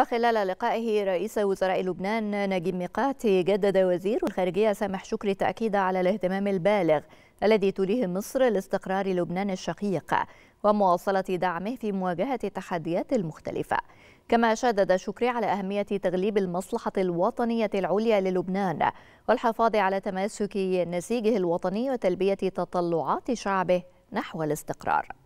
وخلال لقائه رئيس وزراء لبنان نجيب ميقاتي جدد وزير الخارجية سامح شكري تاكيد على الاهتمام البالغ الذي تريه مصر لاستقرار لبنان الشقيق ومواصلة دعمه في مواجهة التحديات المختلفة كما شدد شكري على أهمية تغليب المصلحة الوطنية العليا للبنان والحفاظ على تماسك نسيجه الوطني وتلبية تطلعات شعبه نحو الاستقرار